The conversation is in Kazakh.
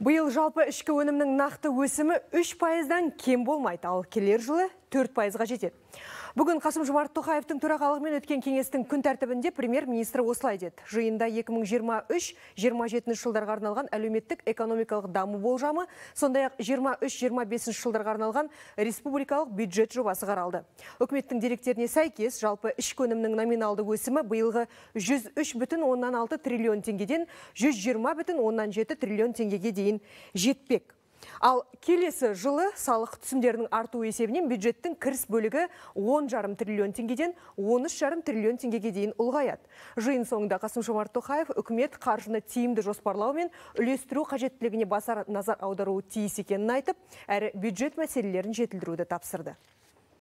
Биыл жалпы ішкі өнімнің нақты өсімі 3 пайыздан кем болмайды, ал келер жылы 4 пайызға жетеді. Бүгін Қасым Жомарт Тоқаевтың төрағалығымен өткен кеңестің күн тәртібінде премьер-министр осылай деді. Жиында 2023-27 жылдарға арналған әлеуметтік экономикалық даму болжамы, сондай-ақ 23-25 жылдарға арналған республикалық бюджет жобасы қаралды. Үкіметтің деректеріне сәйкес жалпы ішкі өнімнің номиналды өсімі биылғы 103 бүтін 16 триллион теңгеден 120 бүтін 17 триллион теңгеге дейін дейін жетпек ал келесі жылы салық түсімдерінің арту есебінен бюджеттің кіріс бөлігі он жарым триллион теңгеден он үш жарым триллион теңгеге дейін ұлғаяды жиын соңында қасым жомарт тоқаев үкімет қаржыны тиімді жоспарлау мен үлестіру қажеттілігіне баса назар аударуы тиіс екенін айтып әрі бюджет мәселелерін жетілдіруді тапсырды